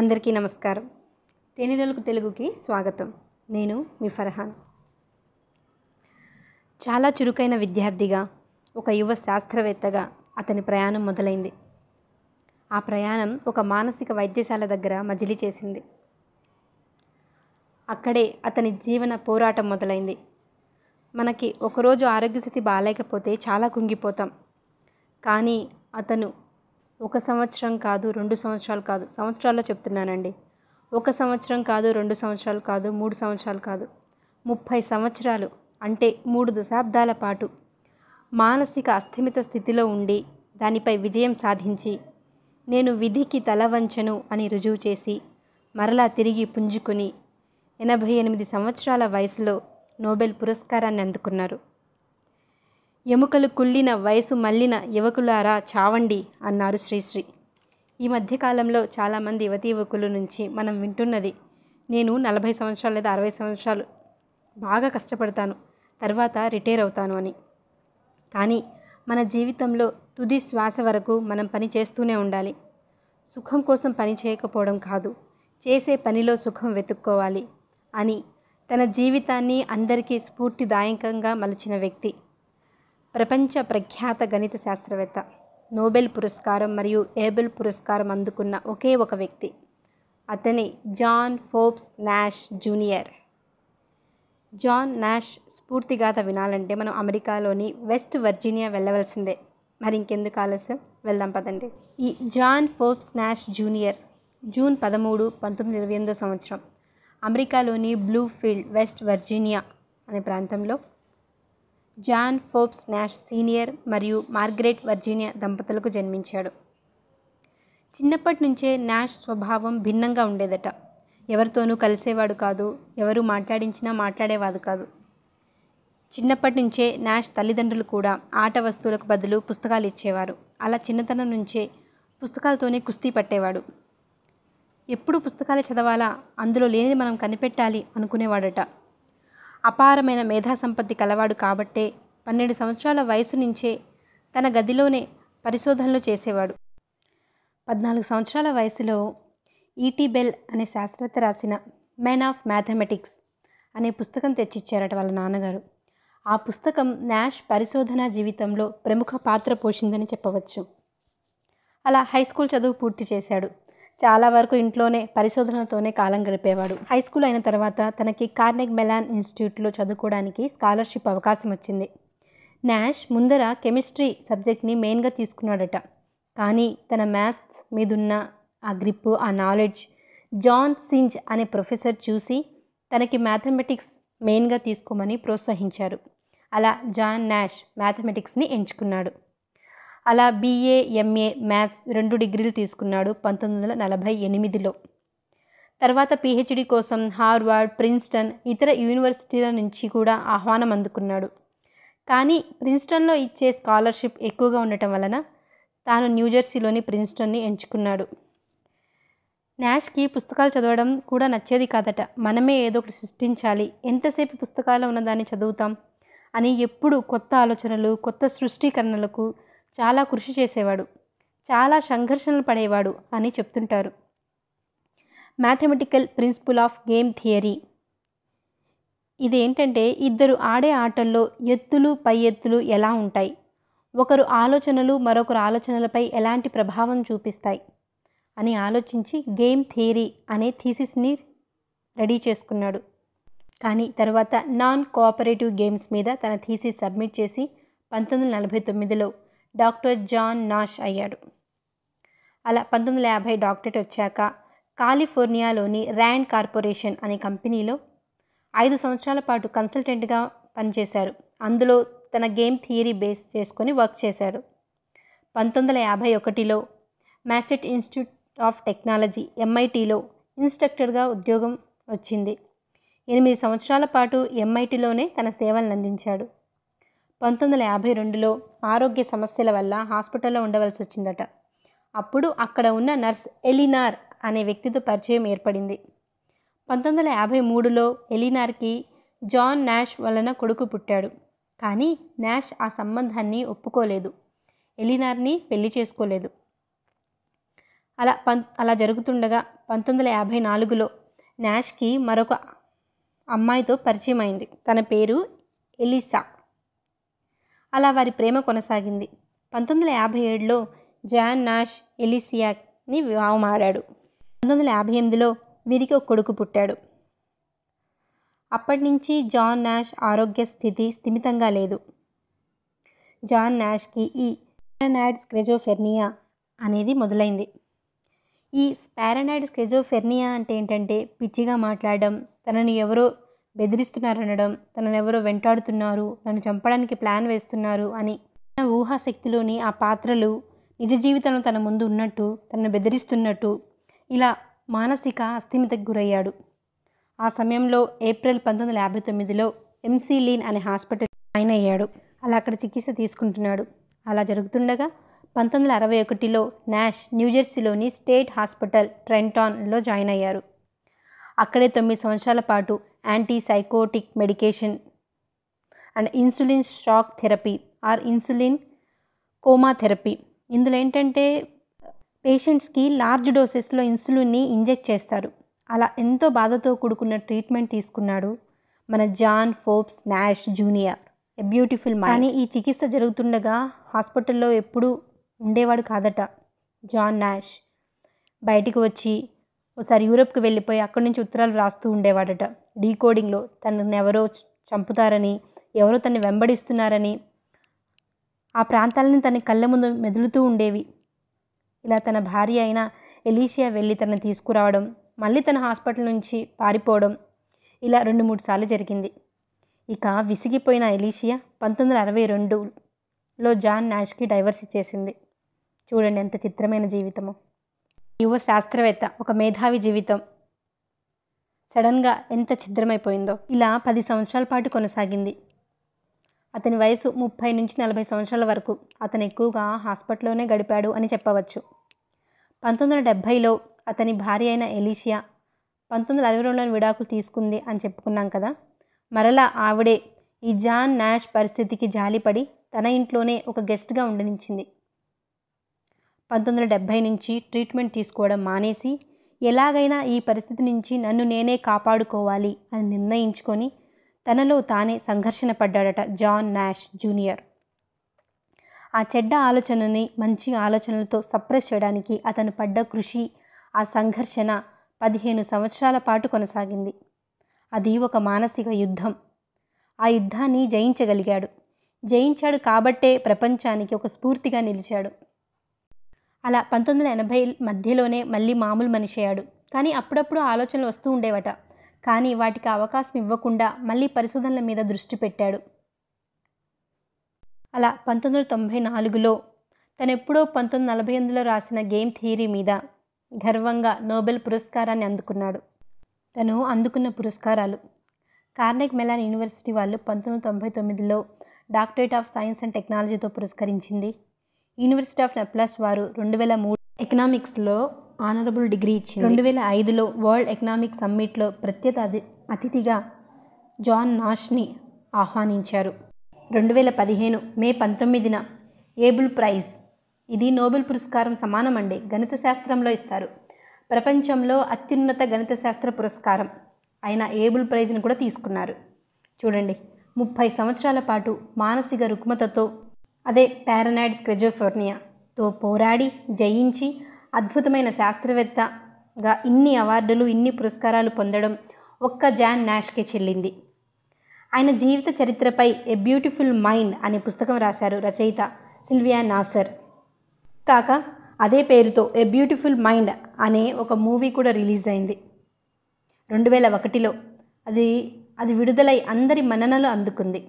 అందరికీ నమస్కారం తేనెలకు తెలుగుకి స్వాగతం నేను మీ ఫర్హాన్ చాలా చురుకైన విద్యార్థిగా ఒక యువ శాస్త్రవేత్తగా అతని ప్రయాణం మొదలైంది ఆ ప్రయాణం ఒక మానసిక వైద్యశాల దగ్గర మజిలీ చేసింది అక్కడే అతని జీవన పోరాటం మొదలైంది మనకి ఒకరోజు ఆరోగ్యస్థితి బాగాలేకపోతే చాలా కుంగిపోతాం కానీ అతను ఒక సంవత్సరం కాదు రెండు సంవత్సరాలు కాదు సంవత్సరాల్లో చెప్తున్నానండి ఒక సంవత్సరం కాదు రెండు సంవత్సరాలు కాదు మూడు సంవత్సరాలు కాదు ముప్పై సంవత్సరాలు అంటే మూడు దశాబ్దాల పాటు మానసిక అస్థిమిత స్థితిలో ఉండి దానిపై విజయం సాధించి నేను విధికి తల వంచను అని రుజువు చేసి మరలా తిరిగి పుంజుకుని ఎనభై ఎనిమిది సంవత్సరాల వయసులో నోబెల్ పురస్కారాన్ని అందుకున్నారు ఎముకలు కుళ్ళిన వయసు మళ్ళిన యువకులారా చావండి అన్నారు శ్రీశ్రీ ఈ మధ్యకాలంలో చాలామంది యువతి యువకుల నుంచి మనం వింటున్నది నేను నలభై సంవత్సరాలు లేదా అరవై సంవత్సరాలు బాగా కష్టపడతాను తర్వాత రిటైర్ అవుతాను అని కానీ మన జీవితంలో తుది శ్వాస వరకు మనం పని చేస్తూనే ఉండాలి సుఖం కోసం పని చేయకపోవడం కాదు చేసే పనిలో సుఖం వెతుక్కోవాలి అని తన జీవితాన్ని అందరికీ స్ఫూర్తిదాయకంగా మలిచిన వ్యక్తి ప్రపంచ ప్రఖ్యాత గణిత శాస్త్రవేత్త నోబెల్ పురస్కారం మరియు ఏబెల్ పురస్కారం అందుకున్న ఒకే ఒక వ్యక్తి అతని John Forbes Nash junior John Nash స్ఫూర్తిగాథ వినాలంటే మనం అమెరికాలోని వెస్ట్ వర్జీనియా వెళ్ళవలసిందే మరి ఇంకెందుకు ఆలస్యం వెళ్దాం పదండి ఈ John Forbes Nash junior June పదమూడు పంతొమ్మిది ఇరవై ఎనిమిదో సంవత్సరం అమెరికాలోని బ్లూఫీల్డ్ వెస్ట్ వర్జీనియా అనే ప్రాంతంలో జాన్ ఫోర్బ్స్ నాష్ సీనియర్ మరియు మార్గరెట్ వర్జీనియా దంపతులకు జన్మించాడు చిన్నప్పటి నుంచే నాష్ స్వభావం భిన్నంగా ఉండేదట ఎవరితోనూ కలిసేవాడు కాదు ఎవరు మాట్లాడించినా మాట్లాడేవాడు కాదు చిన్నప్పటి నుంచే నాష్ తల్లిదండ్రులు కూడా ఆట వస్తువులకు బదులు పుస్తకాలు ఇచ్చేవారు అలా చిన్నతనం నుంచే పుస్తకాలతోనే కుస్తీ పట్టేవాడు ఎప్పుడు పుస్తకాలు చదవాలా అందులో లేనిది మనం కనిపెట్టాలి అనుకునేవాడట అపారమైన మేధాసంపత్తి కలవాడు కాబట్టే పన్నెండు సంవత్సరాల వయసు నుంచే తన గదిలోనే పరిశోధనలు చేసేవాడు పద్నాలుగు సంవత్సరాల వయసులో ఈటీ e బెల్ అనే శాస్త్రవేత్త రాసిన మెన్ ఆఫ్ మ్యాథమెటిక్స్ అనే పుస్తకం తెచ్చిచ్చారట వాళ్ళ నాన్నగారు ఆ పుస్తకం నాష్ పరిశోధనా జీవితంలో ప్రముఖ పాత్ర పోషిందని చెప్పవచ్చు అలా హై స్కూల్ చదువు పూర్తి చేశాడు చాలా వరకు ఇంట్లోనే పరిశోధనలతోనే కాలం గడిపేవాడు హై స్కూల్ అయిన తర్వాత తనకి కార్నెగ్ మెలాన్ ఇన్స్టిట్యూట్లో చదువుకోవడానికి స్కాలర్షిప్ అవకాశం వచ్చింది నాష్ ముందర కెమిస్ట్రీ సబ్జెక్ట్ని మెయిన్గా తీసుకున్నాడట కానీ తన మ్యాథ్స్ మీదున్న ఆ గ్రిప్ ఆ నాలెడ్జ్ జాన్ సింజ్ అనే ప్రొఫెసర్ చూసి తనకి మ్యాథమెటిక్స్ మెయిన్గా తీసుకోమని ప్రోత్సహించారు అలా జాన్ నాష్ మ్యాథమెటిక్స్ని ఎంచుకున్నాడు అలా బీఏ ఎంఏ మ్యాథ్స్ రెండు డిగ్రీలు తీసుకున్నాడు పంతొమ్మిది వందల నలభై ఎనిమిదిలో తర్వాత పిహెచ్డి కోసం హార్వార్డ్ ప్రిన్స్టన్ ఇతర యూనివర్సిటీల నుంచి కూడా ఆహ్వానం అందుకున్నాడు కానీ ప్రిన్స్టన్లో ఇచ్చే స్కాలర్షిప్ ఎక్కువగా ఉండటం వలన తాను న్యూజెర్సీలోని ప్రిన్స్టన్ని ఎంచుకున్నాడు నాష్కి పుస్తకాలు చదవడం కూడా నచ్చేది కాదట మనమే ఏదో ఒకటి సృష్టించాలి ఎంతసేపు పుస్తకాలు ఉన్నదాన్ని చదువుతాం అని ఎప్పుడు కొత్త ఆలోచనలు కొత్త సృష్టీకరణలకు చాలా కృషి చేసేవాడు చాలా సంఘర్షణలు పడేవాడు అని చెప్తుంటారు mathematical principle of game theory ఇదేంటంటే ఇద్దరు ఆడే ఆటల్లో ఎత్తులు పై ఎత్తులు ఎలా ఉంటాయి ఒకరు ఆలోచనలు మరొకరు ఆలోచనలపై ఎలాంటి ప్రభావం చూపిస్తాయి అని ఆలోచించి గేమ్ థియరీ అనే థీసిస్ని రెడీ చేసుకున్నాడు కానీ తర్వాత నాన్ కోఆపరేటివ్ గేమ్స్ మీద తన థీసిస్ సబ్మిట్ చేసి పంతొమ్మిది నలభై తొమ్మిదిలో డాక్టర్ జాన్ నాష్ అయ్యాడు అలా పంతొమ్మిది వందల యాభై డాక్టరేట్ వచ్చాక కాలిఫోర్నియాలోని ర్యాండ్ కార్పొరేషన్ అనే కంపెనీలో ఐదు సంవత్సరాల పాటు కన్సల్టెంట్గా పనిచేశారు అందులో తన గేమ్ థియరీ బేస్ చేసుకొని వర్క్ చేశారు పంతొమ్మిది వందల యాభై ఒకటిలో మ్యాసెట్ ఇన్స్టిట్యూట్ ఆఫ్ టెక్నాలజీ ఎంఐటీలో ఇన్స్ట్రక్టర్గా ఉద్యోగం వచ్చింది ఎనిమిది సంవత్సరాల పాటు ఎంఐటీలోనే తన సేవలను అందించాడు పంతొమ్మిది వందల యాభై రెండులో ఆరోగ్య సమస్యల వల్ల హాస్పిటల్లో ఉండవలసి వచ్చిందట అప్పుడు అక్కడ ఉన్న నర్స్ ఎలినార్ అనే వ్యక్తితో పరిచయం ఏర్పడింది పంతొమ్మిది వందల యాభై మూడులో ఎలినార్కి జాన్ నాష్ వలన కొడుకు పుట్టాడు కానీ నాష్ ఆ సంబంధాన్ని ఒప్పుకోలేదు ఎలినార్ని పెళ్లి చేసుకోలేదు అలా పం అలా జరుగుతుండగా పంతొమ్మిది వందల యాభై నాలుగులో నాష్కి మరొక అమ్మాయితో పరిచయం అయింది తన పేరు ఎలిసా అలా వారి ప్రేమ కొనసాగింది పంతొమ్మిది వందల యాభై ఏడులో జాన్ నాష్ ఎలిసియాని ఆడాడు పంతొమ్మిది వందల యాభై ఎనిమిదిలో వీరికి ఒక కొడుకు పుట్టాడు అప్పటి నుంచి జాన్ నాష్ ఆరోగ్య స్థితి స్థిమితంగా లేదు జాన్ నాష్కి ఈ స్పారనాయిడ్ స్క్రెజోఫెర్నియా అనేది మొదలైంది ఈ స్పారనాయిడ్ స్క్రెజోఫెర్నియా అంటే ఏంటంటే పిచ్చిగా మాట్లాడడం తనని ఎవరో బెదిరిస్తున్నారనడం తననెవరో వెంటాడుతున్నారు నన్ను చంపడానికి ప్లాన్ వేస్తున్నారు అని తన ఊహాశక్తిలోని ఆ పాత్రలు నిజ జీవితంలో తన ముందు ఉన్నట్టు తనను బెదిరిస్తున్నట్టు ఇలా మానసిక అస్థిమితకు గురయ్యాడు ఆ సమయంలో ఏప్రిల్ పంతొమ్మిది వందల యాభై తొమ్మిదిలో ఎంసీ లీన్ అనే హాస్పిటల్ జాయిన్ అయ్యాడు అలా అక్కడ చికిత్స తీసుకుంటున్నాడు అలా జరుగుతుండగా పంతొమ్మిది వందల అరవై ఒకటిలో నాష్ న్యూజెర్సీలోని స్టేట్ హాస్పిటల్ ట్రెంటాన్లో జాయిన్ అయ్యారు అక్కడే తొమ్మిది సంవత్సరాల పాటు anti psychotic medication and insulin shock therapy or insulin coma therapy ఇందులో ఏంటంటే పేషెంట్స్కి లార్జ్ డోసెస్లో ఇన్సులిన్ని ఇంజెక్ట్ చేస్తారు అలా ఎంతో బాధతో కూడుకున్న ట్రీట్మెంట్ తీసుకున్నాడు మన John Forbes Nash junior a beautiful mind కానీ ఈ చికిత్స జరుగుతుండగా హాస్పిటల్లో ఎప్పుడూ ఉండేవాడు కాదట జాన్ నాష్ బయటికి వచ్చి ఓసారి యూరప్కి వెళ్ళిపోయి అక్కడి నుంచి ఉత్తరాలు రాస్తూ ఉండేవాడట డీకోడింగ్లో తనను ఎవరో చంపుతారని ఎవరో తన్ని వెంబడిస్తున్నారని ఆ ప్రాంతాలని తన కళ్ళ ముందు మెదులుతూ ఉండేవి ఇలా తన భార్య అయిన ఎలీషియా వెళ్ళి తనని తీసుకురావడం మళ్ళీ తన హాస్పిటల్ నుంచి పారిపోవడం ఇలా రెండు మూడు సార్లు జరిగింది ఇక విసిగిపోయిన ఎలీషియా పంతొమ్మిది వందల అరవై రెండులో జాన్ నాష్కి డైవర్స్ ఇచ్చేసింది చూడండి ఎంత చిత్రమైన జీవితము యువ శాస్త్రవేత్త ఒక మేధావి జీవితం సడన్గా ఎంత ఛిద్రమైపోయిందో ఇలా పది సంవత్సరాల పాటు కొనసాగింది అతని వయసు ముప్పై నుంచి నలభై సంవత్సరాల వరకు అతను ఎక్కువగా హాస్పిటల్లోనే గడిపాడు అని చెప్పవచ్చు పంతొమ్మిది వందల డెబ్భైలో అతని భార్య అయిన ఎలీషియా పంతొమ్మిది వందల అరవై రెండులో విడాకులు తీసుకుంది అని చెప్పుకున్నాం కదా మరలా ఆవిడే ఈ జాన్ నాష్ పరిస్థితికి జాలిపడి తన ఇంట్లోనే ఒక గెస్ట్గా ఉండనిచ్చింది పంతొమ్మిది వందల నుంచి ట్రీట్మెంట్ తీసుకోవడం మానేసి ఎలాగైనా ఈ పరిస్థితి నుంచి నన్ను నేనే కాపాడుకోవాలి అని నిర్ణయించుకొని తనలో తానే సంఘర్షణ పడ్డాడట జాన్ నాష్ జూనియర్ ఆ చెడ్డ ఆలోచనని మంచి ఆలోచనలతో సప్రెస్ చేయడానికి అతను పడ్డ కృషి ఆ సంఘర్షణ పదిహేను సంవత్సరాల పాటు కొనసాగింది అది ఒక మానసిక యుద్ధం ఆ యుద్ధాన్ని జయించగలిగాడు జయించాడు కాబట్టే ప్రపంచానికి ఒక స్ఫూర్తిగా నిలిచాడు అలా పంతొమ్మిది వందల ఎనభై మధ్యలోనే మళ్ళీ మామూలు మనిషి అయ్యాడు కానీ అప్పుడప్పుడు ఆలోచనలు వస్తూ ఉండేవట కానీ వాటికి అవకాశం ఇవ్వకుండా మళ్ళీ పరిశోధనల మీద దృష్టి పెట్టాడు అలా పంతొమ్మిది వందల తొంభై నాలుగులో తను ఎప్పుడో పంతొమ్మిది నలభై ఎనిమిదిలో రాసిన గేమ్ థియరీ మీద గర్వంగా నోబెల్ పురస్కారాన్ని అందుకున్నాడు తను అందుకున్న పురస్కారాలు కార్నెక్ మెలాన్ యూనివర్సిటీ వాళ్ళు పంతొమ్మిది తొంభై తొమ్మిదిలో డాక్టరేట్ ఆఫ్ సైన్స్ అండ్ టెక్నాలజీతో పురస్కరించింది యూనివర్సిటీ ఆఫ్ నెప్లస్ వారు రెండు వేల మూడు ఎకనామిక్స్లో ఆనరబుల్ డిగ్రీ ఇచ్చింది రెండు వేల ఐదులో వరల్డ్ ఎకనామిక్ సమ్మిట్లో ప్రత్యేక అతి అతిథిగా జాన్ నాష్ని ఆహ్వానించారు రెండు వేల పదిహేను మే పంతొమ్మిదిన ఏబుల్ ప్రైజ్ ఇది నోబెల్ పురస్కారం సమానమండి గణిత శాస్త్రంలో ఇస్తారు ప్రపంచంలో అత్యున్నత గణిత శాస్త్ర పురస్కారం అయిన ఏబుల్ ప్రైజ్ను కూడా తీసుకున్నారు చూడండి ముప్పై సంవత్సరాల పాటు మానసిక రుగ్మతతో అదే పారనాయిడ్ స్క్రెజోఫోర్నియాతో పోరాడి జయించి అద్భుతమైన శాస్త్రవేత్తగా ఇన్ని అవార్డులు ఇన్ని పురస్కారాలు పొందడం ఒక్క జాన్ నాష్కే చెల్లింది ఆయన జీవిత చరిత్రపై ఏ బ్యూటిఫుల్ మైండ్ అనే పుస్తకం రాశారు రచయిత సిల్వియా నాసర్ కాక అదే పేరుతో ఏ బ్యూటిఫుల్ మైండ్ అనే ఒక మూవీ కూడా రిలీజ్ అయింది రెండు వేల ఒకటిలో అది అది విడుదలై అందరి మన్ననలు అందుకుంది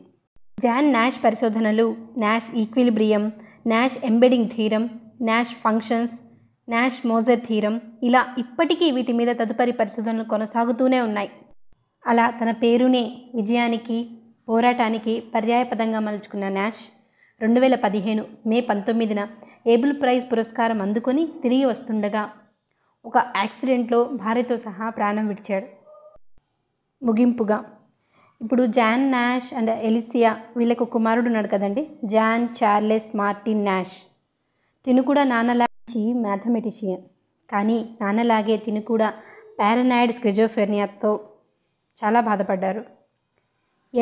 జాన్ నాష్ పరిశోధనలు Nash equilibrium Nash embedding theorem Nash functions Nash Moser theorem ఇలా ఇప్పటికీ వీటి మీద తదుపరి పరిశోధనలు కొనసాగుతూనే ఉన్నాయి అలా తన పేరునే విజయానికి పోరాటానికి పర్యాయపదంగా మలుచుకున్న నాష్ రెండు వేల పదిహేను మే పంతొమ్మిదిన ఏబుల్ ప్రైజ్ పురస్కారం అందుకొని తిరిగి వస్తుండగా ఒక యాక్సిడెంట్లో భార్యతో సహా ప్రాణం విడిచాడు ముగింపుగా ఇప్పుడు జాన్ నాష్ అండ్ ఎలిసియా వీళ్ళకు కుమారుడు ఉన్నాడు కదండి జాన్ చార్లెస్ మార్టిన్ నాష్ తిను కూడా నాన్నలాంటి మ్యాథమెటిషియన్ కానీ నాన్నలాగే తిను కూడా పారనాయిడ్ స్క్రిజోఫెర్నియాతో చాలా బాధపడ్డారు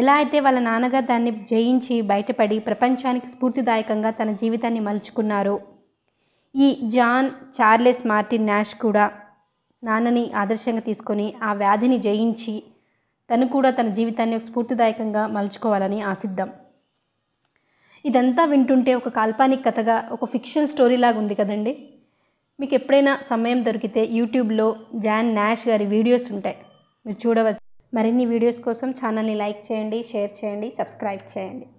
ఎలా అయితే వాళ్ళ నాన్నగా దాన్ని జయించి బయటపడి ప్రపంచానికి స్ఫూర్తిదాయకంగా తన జీవితాన్ని మలుచుకున్నారో ఈ జాన్ చార్లెస్ మార్టిన్ నాష్ కూడా నాన్నని ఆదర్శంగా తీసుకొని ఆ వ్యాధిని జయించి తను కూడా తన జీవితాన్ని ఒక స్ఫూర్తిదాయకంగా మలుచుకోవాలని ఆశిద్దాం ఇదంతా వింటుంటే ఒక కాల్పానిక్ కథగా ఒక ఫిక్షన్ స్టోరీ లాగా ఉంది కదండి మీకు ఎప్పుడైనా సమయం దొరికితే యూట్యూబ్లో జాన్ నాష్ గారి వీడియోస్ ఉంటాయి మీరు చూడవచ్చు మరిన్ని వీడియోస్ కోసం ఛానల్ని లైక్ చేయండి షేర్ చేయండి సబ్స్క్రైబ్ చేయండి